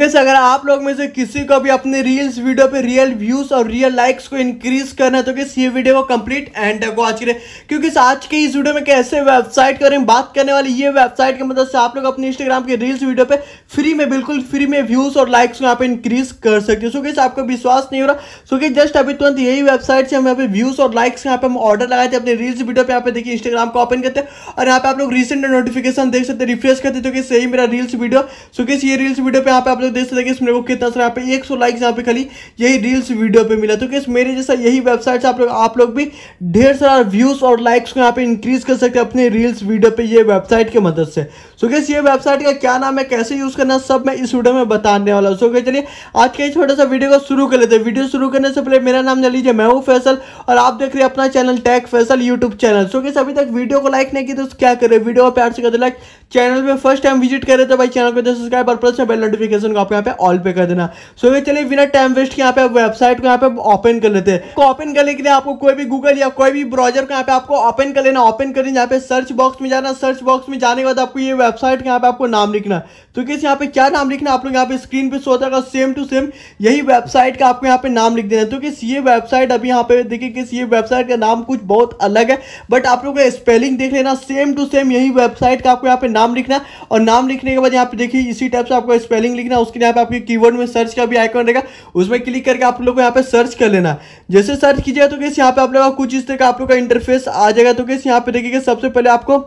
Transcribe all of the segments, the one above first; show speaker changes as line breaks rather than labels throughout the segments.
gas अगर आप लोग में से किसी को भी अपने रील्स वीडियो पे रियल व्यूज और रियल लाइक्स को इंक्रीज करना है तो किस ये वीडियो को कंप्लीट एंड तक वॉच करें क्योंकि आज के इस वीडियो में कैसे वेबसाइट के बारे में बात करने वाली ये वेबसाइट की मदद मतलब से आप लोग अपने इंस्टाग्राम के रील्स वीडियो पे फ्री में बिल्कुल फ्री में व्यूज और लाइक्स को यहाँ पे इंक्रीज कर सकते हो सो आपको विश्वास नहीं हो रहा सो जस्ट अभी तुरंत यही वेबसाइट से हम यहाँ पे व्यूज और लाइक्स यहाँ पे हम ऑर्डर लगाए थे अपने रील्स वीडियो पे यहाँ पे देखिए इंस्टाग्राम को ओपन करते और यहाँ पे आप लोग रिसेंट नोटिफिकेशन देख सकते रिफ्रेश करते तो कि सही मेरा रील्स वीडियो सो ये रील्स वीडियो पे यहाँ पे आप लोग लोग देख सकते इस मेरे को कितना सारा यहाँ पे एक सौ लाइक्स यहाँ पे खाली यही रील्स वीडियो पे मिला तो किस मेरे जैसा यही वेबसाइट से आप लोग आप लोग भी ढेर सारा व्यूज और लाइक्स को यहाँ पे इंक्रीज कर सकते हैं अपने रील्स वीडियो पे ये वेबसाइट की मदद से सो so, किस ये वेबसाइट का क्या नाम है कैसे यूज करना सब मैं इस वीडियो में बताने वाला हूँ सो क्या चलिए आज के छोटा सा वीडियो को शुरू कर लेते हैं वीडियो शुरू करने से पहले मेरा नाम जान लीजिए मैं हूँ फैसल और आप देख रहे हैं अपना channel tag Faisal YouTube channel so किस अभी तक वीडियो को लाइक नहीं किया तो क्या करें वीडियो को प्यार से कर लाइक चैनल में फर्स्ट टाइम विजिट करें तो भाई चैनल को सब्सक्राइब तो और प्रेस बेल नोटिफिकेशन आपको यहाँ पे ऑल पे कर देना सो so, चलिए बिना टाइम वेस्ट के यहाँ पे वेबसाइट को यहाँ पे ओपन कर लेते हैं तो ओपन करने के लिए आपको कोई भी गूगल या कोई भी ब्राउजर को यहाँ पे आपको ओपन कर लेना ओपन कर यहाँ पे सर्च बॉक्स में जाना सर्च बॉक्स में जाने के बाद आपको ये वेबसाइट यहाँ पे आपको नाम लिखना तो किस यहाँ पे क्या नाम लिखना आप लोग यहाँ पे स्क्रीन पे सो जाएगा सेम टू सेम यही वेबसाइट का आपको यहाँ पे नाम लिख देना तो किस ये वेबसाइट अभी यहाँ पे देखिए किस ये वेबसाइट का नाम कुछ बहुत अलग है बट आप लोग स्पेलिंग देख लेना सेम टू सेम यही वेबसाइट का आपको यहाँ पे नाम लिखना और नाम लिखने के बाद यहाँ पे देखिए इसी टाइप से आपको स्पेलिंग लिखना उसके यहाँ पे आपके कीवर्ड में सर्च का भी आइकन रहेगा उसमें क्लिक करके आप लोग को यहाँ पे सर्च कर लेना जैसे सर्च कीजिएगा तो कैसे यहाँ पे आप लोग कुछ इस तरह का आप लोग का इंटरफेस आ जाएगा तो कैसे यहाँ पे देखिएगा सबसे पहले आपको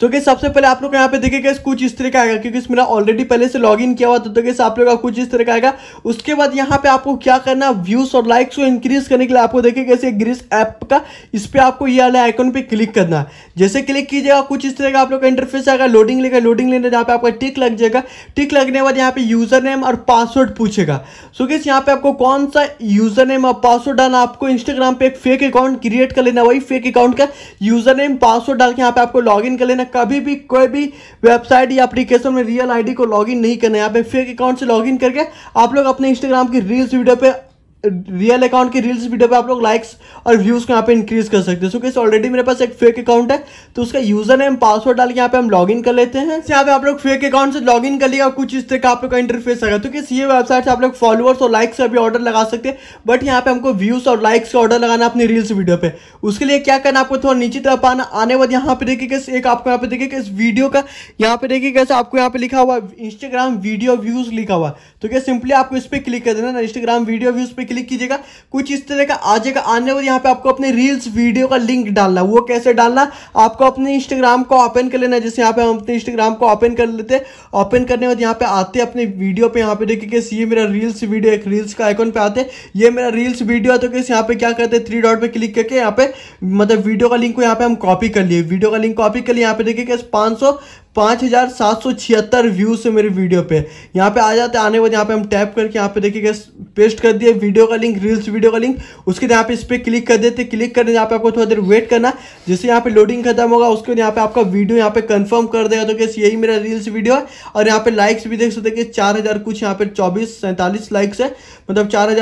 तो कैसे सबसे पहले आप लोग यहाँ पे देखिए गैस कुछ इस तरह का आएगा क्योंकि इसमें ऑलरेडी पहले से लॉग इन किया हुआ था तो कैसे आप लोग का कुछ इस तरह का आएगा उसके बाद यहाँ पे आपको क्या करना व्यूज और लाइक्स को इंक्रीज करने के लिए आपको देखिए कैसे ग्रीस ऐप का इस पर आपको ये वाला आइकन पे क्लिक करना है जैसे क्लिक कीजिएगा कुछ इस तरह का आप लोग का इंटरफेस आएगा लोडिंग लेगा लोडिंग लेने जहाँ पे आपका टिक लग जाएगा टिक लगने के बाद यहाँ पे यूजर नेम और पासवर्ड पूछेगा सो कैसे यहाँ पे आपको कौन सा यूजर नेम और पासवर्ड डालना आपको इंस्टाग्राम पे एक फेक अकाउंट क्रिएट कर लेना वही फेक अकाउंट का यूजर नेम पासवर्ड डाल के यहाँ पे आपको लॉग कर लेना आपने कभी भी कोई भी वेबसाइट या एप्लीकेशन में रियल आईडी को लॉगिन नहीं करना है यहाँ पे फेक अकाउंट से लॉगिन करके आप लोग अपने इंस्टाग्राम की रील्स वीडियो पे रियल अकाउंट की रील्स वीडियो पे आप लोग लाइक्स और व्यूज़ को यहाँ पे इंक्रीज कर सकते हैं सो कैसे ऑलरेडी मेरे पास एक फेक अकाउंट है तो उसका यूजर नेम पासवर्ड डाल के यहाँ पे हम लॉगिन कर लेते हैं यहाँ पे आप लोग फेक अकाउंट से लॉगिन कर लिया और कुछ इस तरह का आप लोग का इंटरफेस आएगा तो किस ये वेबसाइट से आप लोग फॉलोअर्स और लाइक्स का भी ऑर्डर लगा सकते हैं बट यहाँ पे हमको व्यूज़ और लाइक्स का ऑर्डर लगाना अपनी रील्स वीडियो पे उसके लिए क्या करना आपको थोड़ा नीचे तरफ आना आने बाद यहाँ पे देखिए कैसे एक आपको यहाँ पे देखिए इस वीडियो का यहाँ पे देखिए कैसे आपको यहाँ पे लिखा हुआ इंस्टाग्राम वीडियो व्यूज़ लिखा हुआ तो क्या सिंपली आपको इस पर क्लिक कर देना इंस्टाग्राम वीडियो व्यूज़ क्लिक कीजिएगा कुछ इस तरह का आ जाएगा आने और यहाँ पे आपको अपने रील्स वीडियो का लिंक डालना वो कैसे डालना आपको अपने इंस्टाग्राम को ओपन कर लेना जैसे यहाँ पे हम अपने इंस्टाग्राम को ओपन कर लेते ओपन करने के यहाँ पे आते अपने वीडियो पे यहाँ पे देखिए कैसे ये मेरा रील्स वीडियो एक रील्स का आइकॉन पे आते ये मेरा रील्स वीडियो है तो कैसे यहाँ पे क्या करते थ्री डॉट पर क्लिक करके यहाँ पे मतलब वीडियो का लिंक को यहाँ पे हम कॉपी कर लिए वीडियो का लिंक कॉपी कर लिए यहाँ पे देखिए कैसे पाँच पाँच हज़ार सात सौ छिहत्तर व्यूज़ है मेरे वीडियो पे यहाँ पे आ जाते आने के बाद यहाँ पे हम टैप करके यहाँ पे देखिए पेस्ट कर दिए वीडियो का लिंक रील्स वीडियो का लिंक उसके यहाँ पे इस पर क्लिक कर देते क्लिक करने यहाँ पे आपको थोड़ा देर वेट करना जैसे यहाँ पे लोडिंग खत्म होगा उसके बाद यहाँ पे आपका वीडियो यहाँ पे कन्फर्म कर देगा तो कैसे यही मेरा रील्स वीडियो है और यहाँ पे लाइक्स भी देख सकते चार हज़ार कुछ यहाँ पे चौबीस सैंतालीस लाइक्स है मतलब चार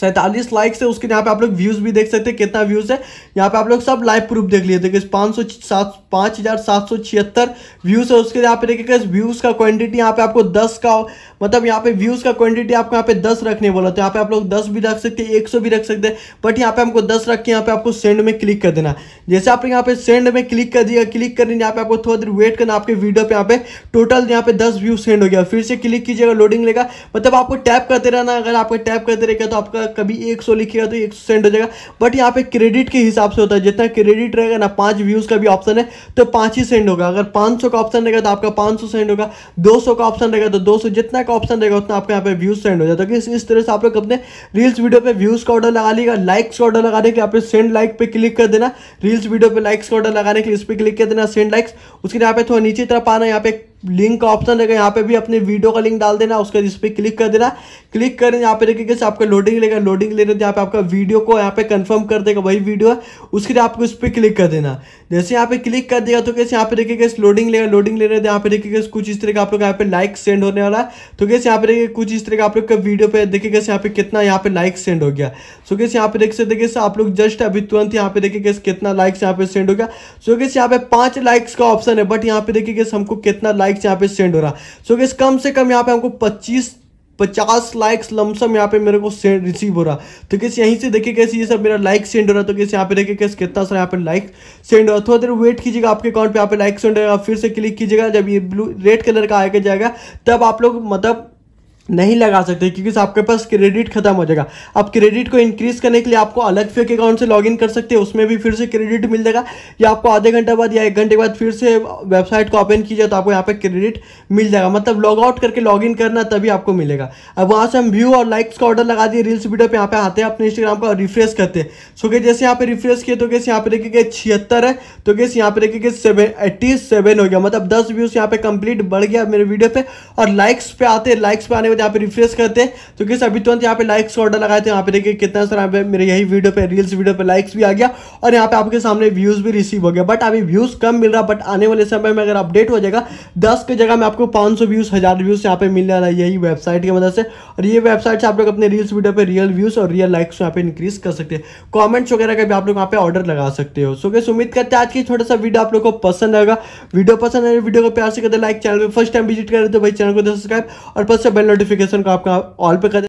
सैंतालीस लाइक से उसके यहाँ पे आप लोग व्यूज भी देख सकते हैं कितना व्यूज है यहाँ पे आप लोग सब लाइव प्रूफ देख लिए थे पाँच सौ सात पाँच हज़ार सात सौ छिहत्तर व्यूज है उसके यहाँ पे देखिए व्यूज का क्वांटिटी यहाँ पे आपको दस का मतलब यहाँ पे व्यूज का क्वांटिटी आपको यहाँ पे दस रखने बोला तो यहाँ पे आप लोग दस भी रख सकते एक सौ भी रख सकते हैं बट यहाँ पे हमको दस रख के यहाँ पे आपको सेंड में क्लिक कर देना जैसे आप यहाँ पे सेंड में क्लिक कर दिया क्लिक करने यहाँ पे आपको थोड़ा देर वेट करना आपके वीडियो पे यहाँ पे टोटल यहाँ पे दस व्यूज सेंड हो गया फिर से क्लिक कीजिएगा लोडिंग लेगा मतलब आपको टैप करते रहना अगर आपको टैप करते रहेगा तो आपका होगा कभी एक सौ लिखेगा तो एक सौ सेंड हो जाएगा बट यहाँ पे क्रेडिट के हिसाब से होता है जितना क्रेडिट रहेगा ना पांच व्यूज़ का भी ऑप्शन है तो पांच ही सेंड होगा अगर पाँच का ऑप्शन रहेगा तो आपका पाँच सेंड होगा दो का ऑप्शन रहेगा तो दो जितना का ऑप्शन रहेगा उतना आपका यहाँ पे व्यूज़ सेंड हो जाता है तो इस तरह से आप लोग अपने रील्स वीडियो पे व्यूज़ का ऑर्डर लगा लेगा लाइक्स का ऑर्डर लगा देगा आप सेंड लाइक पे क्लिक कर देना रील्स वीडियो पे लाइक्स का ऑर्डर लगाने के लिए इस पर क्लिक कर देना सेंड लाइक्स उसके यहाँ पे थोड़ा नीचे तरफ आना यहाँ पे लिंक का ऑप्शन रहेगा यहाँ पे भी अपने वीडियो का लिंक डाल देना उसके जिस पर क्लिक कर देना क्लिक करें यहाँ पे देखिए कैसे आपका लोडिंग लेगा लोडिंग लेने यहाँ पे आपका वीडियो को यहाँ पे कंफर्म कर देगा वही वीडियो है उसके लिए आपको इस पर क्लिक कर देना जैसे यहाँ पे क्लिक कर देगा तो कैसे यहाँ पे देखिए कैसे लोडिंग लेगा लोडिंग ले रहे यहाँ पे देखिए कुछ इस तरह का आप लोग यहाँ पे लाइक सेंड होने वाला है तो कैसे यहाँ पे देखिए कुछ इस तरह का आप लोग का वीडियो पे देखिए कैसे यहाँ पे कितना यहाँ पे लाइक सेंड हो गया सो कैसे यहाँ पे देख सकते कैसे आप लोग जस्ट अभी तुरंत यहाँ पे देखिए कैसे कितना लाइक्स यहाँ पे सेंड हो गया सो कैसे यहाँ पे पांच लाइक्स का ऑप्शन है बट यहाँ पे देखिए कैसे हमको कितना लाइक लाइक्स यहाँ पे सेंड हो रहा सो so, कम से कम यहाँ पे हमको 25 पचास लाइक्स लमसम यहाँ पे मेरे को सेंड रिसीव हो रहा तो कैसे यहीं से देखिए कैसे ये सब मेरा लाइक सेंड हो रहा तो कैसे यहाँ पे देखिए कैसे कितना सारा यहाँ पे लाइक सेंड हो रहा थोड़ा देर वेट कीजिएगा आपके अकाउंट पे यहाँ पे लाइक सेंड होगा फिर से क्लिक कीजिएगा जब ये ब्लू रेड कलर का आगे जाएगा तब आप लोग मतलब नहीं लगा सकते क्योंकि आपके पास क्रेडिट खत्म हो जाएगा आप क्रेडिट को इंक्रीज करने के लिए आपको अलग फेक अकाउंट से लॉगिन कर सकते हैं उसमें भी फिर से क्रेडिट मिल जाएगा या आपको आधे घंटे बाद या एक घंटे बाद फिर से वेबसाइट को ओपन कीजिए तो आपको यहाँ पे क्रेडिट मिल जाएगा मतलब लॉग आउट करके लॉग करना तभी आपको मिलेगा अब वहाँ से हम व्यू और लाइक्स का ऑर्डर लगा दिए रील्स वीडियो पर यहाँ पे आते हैं अपने इंस्टाग्राम पर रिफ्रेश करते हैं सो कि जैसे यहाँ पे रिफ्रेश किए तो कैसे यहाँ पे देखिए छिहत्तर है तो कैसे यहाँ पे देखिए सेवन एट्टी सेवन हो गया मतलब दस व्यूज यहाँ पे कंप्लीट बढ़ गया मेरे वीडियो पर और लाइक्स पे आते लाइक्स पे आने यहाँ पे रिफ्रेश करते हैं तो किस अभी तुरंत यहाँ पे लाइक्स का ऑर्डर लगाए थे यहाँ पे देखिए कितना सर यहाँ पे मेरे यही वीडियो पे रील्स वीडियो पे लाइक्स भी आ गया और यहाँ पे आपके सामने व्यूज भी रिसीव हो गया बट अभी व्यूज कम मिल रहा बट आने वाले समय में अगर अपडेट हो जाएगा दस की जगह में आपको पाँच व्यूज हज़ार व्यूज यहाँ पे मिल रहा है यही वेबसाइट की मदद से और ये वेबसाइट से आप लोग अपने रील्स वीडियो पर रियल व्यूज और रियल लाइक्स यहाँ पे इंक्रीज कर सकते हैं कॉमेंट्स वगैरह का भी आप लोग यहाँ पे ऑर्डर लगा सकते हो सो गैस उम्मीद करते हैं आज की छोटा सा वीडियो आप लोग को पसंद आएगा वीडियो पसंद आए वीडियो को प्यार से करते लाइक चैनल पर फर्स्ट टाइम विजिट करें तो भाई चैनल को सब्सक्राइब तो और पास से बेल नोटिफिक नोटिफिकेशन को आपका ऑल पे कर